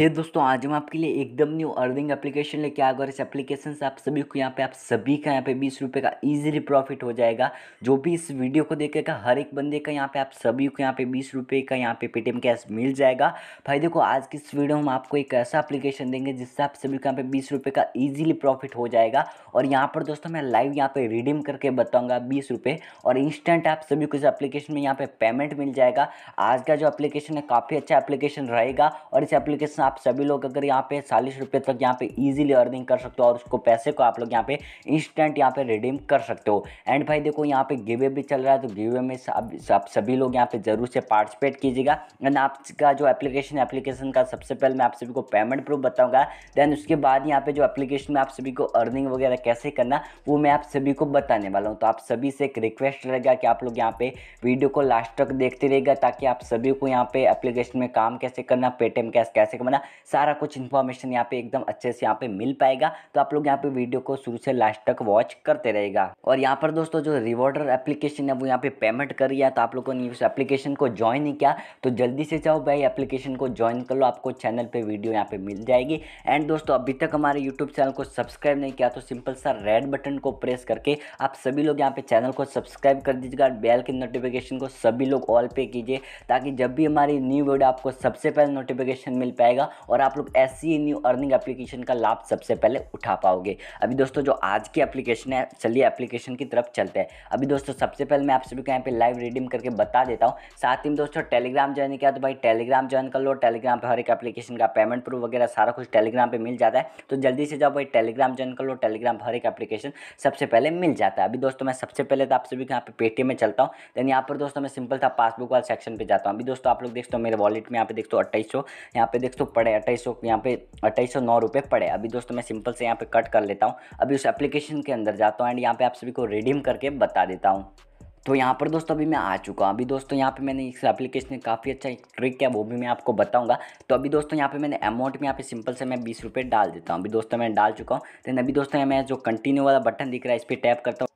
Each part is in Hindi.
हे hey दोस्तों आज हम आपके लिए एकदम न्यू अर्निंग एप्लीकेशन लेके आ गए इस एप्लीकेशन से आप सभी को यहाँ पे आप सभी का यहाँ पे बीस रुपये का इजीली प्रॉफिट हो जाएगा जो भी इस वीडियो को देखेगा हर एक बंदे का यहाँ पे आप सभी को यहाँ पे बीस रुपये का यहाँ पे पेटीएम कैश मिल जाएगा भाई देखो आज की इस वीडियो हम आपको एक ऐसा अप्लीकेशन देंगे जिससे आप सभी को यहाँ पे बीस का ईजिली प्रॉफिट हो जाएगा और यहाँ पर दोस्तों मैं लाइव यहाँ पर रिडीम करके बताऊँगा बीस और इंस्टेंट आप सभी को इस एप्लीकेशन में यहाँ पे पेमेंट मिल जाएगा आज का जो एप्लीकेशन है काफ़ी अच्छा एप्लीकेशन रहेगा और इस एप्लीकेशन आप सभी लोग अगर यहाँ पे चालीस रुपये तक यहाँ पे इजीली अर्निंग कर सकते हो और उसको पैसे को आप लोग यहाँ पे इंस्टेंट यहाँ पे रिडीम कर सकते हो एंड भाई देखो यहाँ पे गिवे भी चल रहा है तो गिवे में आप सभी लोग यहाँ पे ज़रूर से पार्टिसिपेट कीजिएगा एंड आपका जो एप्लीकेशन एप्लीकेशन का सबसे पहले मैं आप सभी को पेमेंट प्रूफ बताऊँगा देन उसके बाद यहाँ पे जो एप्लीकेशन में आप सभी को अर्निंग वगैरह कैसे करना वो मैं आप सभी को बताने वाला हूँ तो आप सभी से एक रिक्वेस्ट रहेगा कि आप लोग यहाँ पे वीडियो को लास्ट तक देखते रहेगा ताकि आप सभी को यहाँ पे एप्लीकेशन में काम कैसे करना पेटीएम कैश कैसे कमाना वाला सारा कुछ इन्फॉर्मेशन यहाँ पे एकदम अच्छे से यहाँ पे मिल पाएगा तो आप लोग यहाँ पे वीडियो को शुरू से लास्ट तक वॉच करते रहेगा और यहाँ पर दोस्तों जो रिवॉर्डर एप्लीकेशन है वो यहाँ पे पेमेंट कर रही है तो आप लोगों ने उस एप्लीकेशन को ज्वाइन नहीं किया तो जल्दी से जाओ भाई एप्लीकेशन को ज्वाइन कर लो आपको चैनल पर वीडियो यहाँ पे मिल जाएगी एंड दोस्तों अभी तक हमारे यूट्यूब चैनल को सब्सक्राइब नहीं किया तो सिंपल सा रेड बटन को प्रेस करके आप सभी लोग यहाँ पे चैनल को सब्सक्राइब कर दीजिएगा बेल के नोटिफिकेशन को सभी लोग ऑल पे कीजिए ताकि जब भी हमारी न्यू वीडियो आपको सबसे पहले नोटिफिकेशन मिल पाएगा होगा और आप लोग ऐसी न्यू अर्निंग एप्लीकेशन का लाभ सबसे पहले उठा पाओगे अभी दोस्तों जो आज की एप्लीकेशन है चलिए एप्लीकेशन की तरफ चलते हैं अभी दोस्तों सबसे पहले मैं आप सभी को यहाँ पे लाइव रिडीम करके बता देता हूँ साथ ही दोस्तों टेलीग्राम ज्वाइन किया तो भाई टेलीग्राम ज्वाइन कर लो टेलीग्राम पर हर एक एप्लीकेशन का पेमेंट प्रूफ वगैरह सारा कुछ टेलीग्राम पर मिल जाता है तो जल्दी से जाओ भाई टेलीग्राम ज्वाइन कर लो टेलीग्राम पर हर एक एप्लीकेशन सबसे पहले मिल जाता है अभी दोस्तों मैं सबसे पहले तो आप सभी को यहाँ पे पेटीएम में चलता हूँ देन यहाँ पर दोस्तों मैं सिंपल था पासबुक वाले सेक्शन पर जाता हूँ अभी दोस्तों आप लोग देखते हो मेरे वॉलेट में यहाँ पे देखते हो अट्ठाईस सौ यहाँ पे देखते हो पड़े अट्ठाईस सौ यहाँ पे अट्ठाईस सौ नौ रुपये पड़े अभी दोस्तों मैं सिंपल से यहाँ पे कट कर लेता हूँ अभी उस एप्लीकेशन के अंदर जाता हूँ एंड यहाँ पे आप सभी को रिडीम करके बता देता हूँ तो यहाँ पर दोस्तों अभी मैं आ चुका हूँ अभी दोस्तों यहाँ पे मैंने इस एप्लीकेशन में काफ़ी अच्छा एक ट्रिक है वो भी मैं आपको बताऊंगा तो अभी दोस्तों यहाँ पे मैंने अमाउंट में यहाँ पे सिंपल से मैं बीस रुपये डाल देता हूँ अभी दोस्तों मैं डाल चुका हूँ देन अभी दोस्तों मैं जो कंटिन्यू वाला बटन दिख रहा है इस पर टैप करता हूँ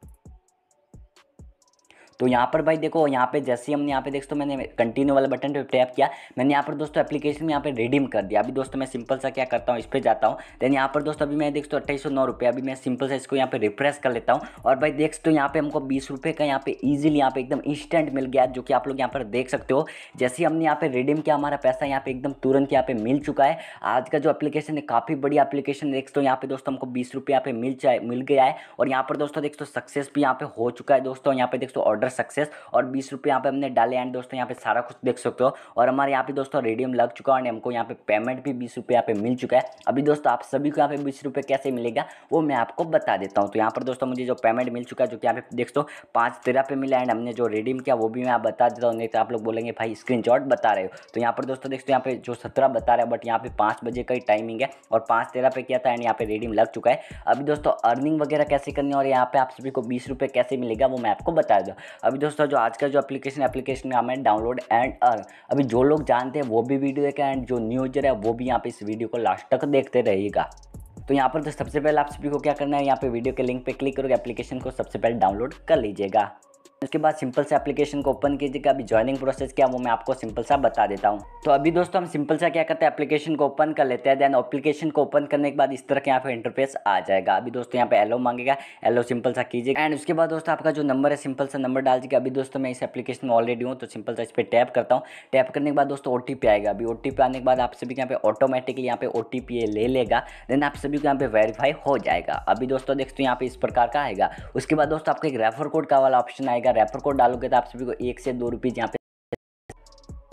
तो यहाँ पर भाई देखो यहाँ पे जैसे हमने यहाँ पे देखो तो मैंने कंटिन्यू वाला बटन पे टैप किया मैंने यहाँ पर दोस्तों एप्लीकेशन यहाँ पे रिडीम कर दिया अभी दोस्तों मैं सिंपल सा क्या करता हूँ इस पर जाता हूँ देन यहाँ पर दोस्तों अभी मैं देखो नौ अट्ठाईस अभी मैं सिंपल सा इसको यहाँ पे रिफ्रेश कर लेता हूँ और भाई देख सकते यहाँ पे हमको बीस रुपये का यहाँ पे ईजिली यहाँ पे एकदम इंस्टेंट मिल गया जो कि आप लोग यहाँ पर देख सकते हो जैसे ही हमने यहाँ पे रिडीम किया हमारा पैसा यहाँ पे एकदम तुरंत यहाँ पे मिल चुका है आज का जो एप्लीकेशन है काफ़ी बड़ी एप्लीकेशन देख तो यहाँ पे दोस्तों हमको बीस रुपये यहाँ पे मिल मिल गया है और यहाँ पर दोस्तों देख सकते सक्सेस भी यहाँ पे हो चुका है दोस्तों यहाँ पे देख सकते ऑर्डर सक्सेस और बीस रुपये यहाँ पे हमने डाले एंड दोस्तों यहाँ पे सारा कुछ देख सकते हो और हमारे यहाँ पे दोस्तों रेडियम लग चुका है और हमको यहाँ पे पेमेंट भी बीस रुपये यहाँ पे मिल चुका है अभी दोस्तों आप सभी को यहाँ पे बीस रुपये कैसे मिलेगा वो मैं आपको बता देता हूँ तो यहाँ पर दोस्तों मुझे जो पेमेंट मिल चुका है जो कि यहाँ पे देख सो पाँच तेरह पे मिला एंड हमने जो रेडियम किया वो भी मैं आप बता देता हूँ नहीं तो आप लोग बोलेंगे भाई स्क्रीन बता रहे हो तो यहाँ पर दोस्तों देखते हो यहाँ पे जो सत्रह बता रहे है बट यहाँ पे पाँच बजे का ही टाइमिंग है और पाँच तेरह पे किया था एंड यहाँ पे रेडियम लग चुका है अभी दोस्तों अर्निंग वगैरह कैसे करनी और यहाँ पे आप सभी को बीस रुपये कैसे मिलेगा वो मैं आपको बता दूँ अभी दोस्तों जो आज का जो एप्लीकेशन एप्लीकेशन नाम है डाउनलोड एंड अर अभी जो लोग जानते हैं वो भी वीडियो देखें एंड जो न्यू यूजर है वो भी यहाँ पे इस वीडियो को लास्ट तक देखते रहेगा तो यहाँ पर तो सबसे पहले आप सभी को क्या करना है यहाँ पे वीडियो के लिंक पे क्लिक करोगे एप्लीकेशन को सबसे पहले डाउनलोड कर लीजिएगा उसके बाद सिंपल से एप्लीकेशन को ओपन कीजिएगा अभी ज्वाइनिंग प्रोसेस क्या वो मैं आपको सिंपल सा बता देता हूँ तो अभी दोस्तों हम सिंपल सा क्या करते हैं एप्लीकेशन को ओपन कर लेते हैं देन एप्लीकेशन को ओपन करने के बाद इस तरह के यहाँ पे इंटरफेस आ जाएगा अभी दोस्तों यहाँ पे एलो मांगेगा एलो सिंपल सा कीजिएगा एंड उसके बाद दोस्तों आपका जो नंबर है सिंपल सा नंबर डाल दीजिए अभी दोस्तों मैं इस एप्लीकेशन में ऑलरेडी हूँ तो सिंपल सा इस पर टैप करता हूँ टैप करने के बाद दोस्तों ओ आएगा अभी ओ आने के बाद आप सभी यहाँ पे ऑटोमेटिकली यहाँ पे ओ ले लेगा देन आप सभी को यहाँ पे वेरीफाई हो जाएगा अभी दोस्तों देखते यहाँ पे इस प्रकार का आएगा उसके बाद दोस्तों आपका एक रेफर कोड का वाला ऑप्शन आएगा रेफर कोड डालोगे तो आप सभी को एक से दो रुपीज़ यहाँ पे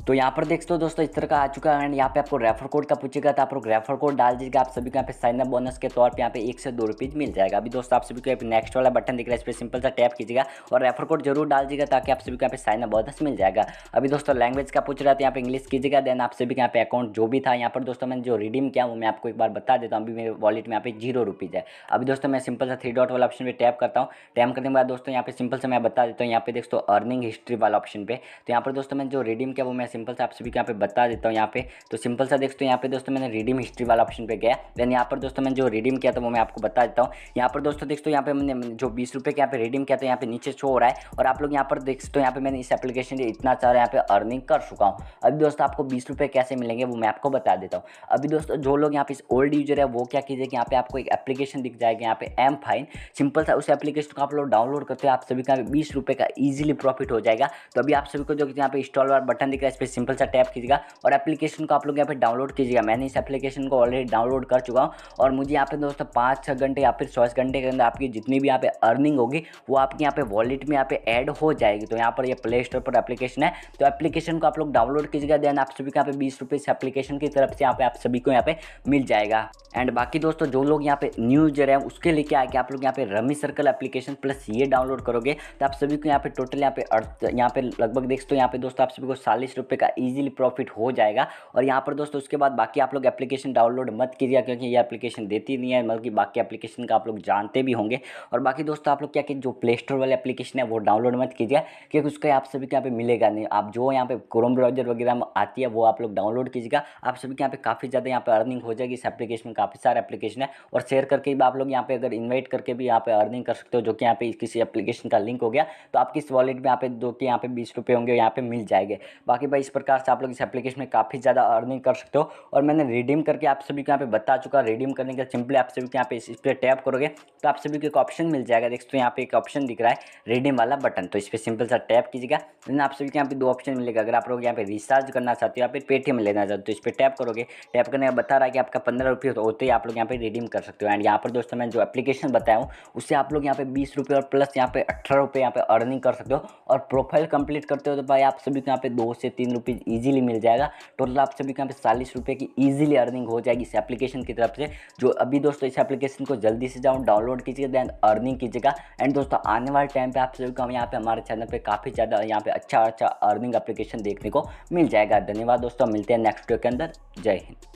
तो यहाँ पर देख लो दोस्तों इस तरह का आ चुका है एंड यहाँ पे आपको रेफर कोड का पूछेगा तो आप लोग रेफर कोड डाल दीजिएगा आप सभी को यहाँ पे साइन अप बोनस के तौर पे यहाँ पे एक से दो रुपीज़ मिल जाएगा अभी दोस्तों आप सभी को यहाँ पे नेक्स्ट वाला बटन दिख रहा है इस पर सिंपल सा टैप कीजिएगा और रेफर कोड जरूर डाल दीजिएगा ताकि आप सभी को यहाँ पे साइन अप बोनस मिल जाएगा अभी दोस्तों लैंग्वेज का पूछ रहा था यहाँ पे इंग्लिश कीजिएगा देन आप सभी के यहाँ पे अकाउंट जो भी था यहाँ पर दोस्तों मैंने जो रिडीम किया वो मैं आपको एक बार बता देता हूँ अभी मेरे वॉलेट में यहाँ पे जीरो रुपीज़ है अभी दोस्तों मैं सिंपल सा थ्री डॉट वाला ऑप्शन पर टैप करता हूँ टैप करने के बाद दोस्तों यहाँ पे सिंपल से मैं बता देता हूँ यहाँ पे दोस्तों अर्निंग हिस्ट्री वाला ऑप्शन पे तो यहाँ पर दोस्तों मैंने जो रिडीम किया वो मैं सिंपल सा आप सभी यहाँ पे बता देता हूँ यहाँ पे तो सिंपल सा देखते हो यहाँ पे दोस्तों मैंने रिडीम हिस्ट्री वाला ऑप्शन पे गया देन यहाँ पर दोस्तों मैंने जो रिडीम किया था वो मैं आपको बता देता हूँ यहाँ पर दोस्तों देखते हो यहाँ पे मैंने जो बीस रुपये के यहाँ पे रिडीम किया था यहाँ पे नीचे शो हो रहा है और आप लोग यहाँ पर सकते हो यहाँ पे मैंने इस एप्लीकेशन से इतना सारा यहाँ पे अर्निंग कर चुका हूँ अभी दोस्तों आपको बीस रुपये कैसे मिलेंगे वो मैं आपको बता देता हूँ अभी दोस्तों जो लोग यहाँ पे इस ओल्ड यूजर है वो क्या कीजिए कि यहाँ पे आपको एक एप्लीकेशन दिख जाएगा यहाँ पे एम फाइन सिंपल सा उस एप्लीकेशन को आप लोग डाउनलोड करते हो आप सभी का बीस रुपये का ईजिली प्रॉफिट हो जाएगा तो अभी आप सभी को जो यहाँ पे इंस्टॉल वाला बटन दिख रहा है पर सिंपल सा टैप कीजिएगा और एप्लीकेशन को आप लोग यहाँ पर डाउनलोड कीजिएगा मैंने इस एप्लीकेशन को ऑलरेडी डाउनलोड कर चुका हूँ और मुझे यहाँ पे दोस्तों पाँच छः घंटे या फिर चौबीस घंटे के अंदर आपकी जितनी भी यहाँ पे अर्निंग होगी वो आपके यहाँ पे वॉलेट में यहाँ पे ऐड हो जाएगी तो यहाँ पर ये प्ले स्टोर पर एप्लीकेशन है तो एप्लीकेशन को आप लोग डाउनलोड कीजिएगा देन आप सभी को यहाँ पे बीस रुपये एप्लीकेशन की तरफ से यहाँ पे आप सभी को यहाँ पे मिल जाएगा एंड बाकी दोस्तों जो लोग यहाँ पे न्यू यूजर है उसके लिए क्या कि आप लोग यहाँ पे रमी सर्कल एप्लीकेशन प्लस ये डाउनलोड करोगे तो आप सभी को यहाँ पे टोटल यहाँ पे यहाँ पे लगभग देख हो यहाँ पे दोस्तों आप सभी को चालीस रुपये का ईजिली प्रॉफिट हो जाएगा और यहाँ पर दोस्तों उसके बाद बाकी आप लोग एप्लीकेशन डाउनलोड मत कीजिएगा क्योंकि ये एप्लीकेशन देती नहीं है बल्कि बाकी एप्लीकेशन का आप लोग जानते भी होंगे और बाकी दोस्तों आप लोग क्या कि जो प्ले स्टोर वाले एप्लीकेशन है वो डाउनलोड मत कीजिए क्योंकि उसका आप सभी के यहाँ पे मिलेगा नहीं आप जो यहाँ पे क्रोम ब्राउजर वगैरह में आती है वो आप लोग डाउनलोड कीजिएगा आप सभी के यहाँ पे काफ़ी ज़्यादा यहाँ पे अर्निंग हो जाएगी इस एप्लीकेशन में काफ़ी सारे एप्लीकेशन है और शेयर करके भी आप लोग यहाँ पे अगर इन्वाइट करके भी यहाँ पे अर्निंग कर सकते हो जो कि यहाँ पे किसी एप्लीकेशन का लिंक हो गया तो आपकी इस वॉलेट में यहाँ पे दो के यहाँ पे बीस होंगे यहाँ पे मिल जाएंगे बाकी भाई भाई इस प्रकार से आप लोग इस एप्लीकेशन में काफ़ी ज़्यादा अर्निंग कर सकते हो और मैंने रिडीम करके आप सभी को यहाँ पे बता चुका रिडीम करने के सिंपली आप सभी को यहाँ पे इस पर टैप करोगे तो आप सभी को एक ऑप्शन मिल जाएगा देख सकते हो यहाँ पे एक ऑप्शन दिख रहा है रिडीम वाला बटन तो इस पर सिंपल सा टैप कीजिएगा देन आप सभी को यहाँ पे दो ऑप्शन मिलेगा अगर आप लोग यहाँ पे रिचार्ज करना चाहते हो या फिर पेटीएम लेना चाहते हो इस पर टैप करोगे टैप करने का बता रहा है कि आपका पंद्रह रुपये होते ही आप लोग यहाँ पे रिडीम कर सकते हो एंड यहाँ पर दोस्तों मैं जो एप्लीकेशन बताया हूँ उससे आप लोग यहाँ पे बीस रुपये और प्लस यहाँ पे अठारह रुपये यहाँ पे अर्निंग कर सकते हो और प्रोफाइल कंप्लीट करते हो तो भाई आप सभी को यहाँ पे दो से तीन तीन रुपीज़ ईजिली मिल जाएगा टोटल आप सभी को यहाँ पे चालीस रुपये की ईजिली अर्निंग हो जाएगी इस एप्लीकेशन की तरफ से जो अभी दोस्तों इस एप्लीकेशन को जल्दी से जाओ डाउनलोड कीजिएगा दैन अर्निंग कीजिएगा एंड दोस्तों आने वाले टाइम पर आप सभी को हम यहाँ पर हमारे चैनल पर काफ़ी ज़्यादा यहाँ पर अच्छा अच्छा अर्निंग एप्लीकेशन देखने को मिल जाएगा धन्यवाद दोस्तों मिलते हैं नेक्स्ट वीडियो के अंदर जय हिंद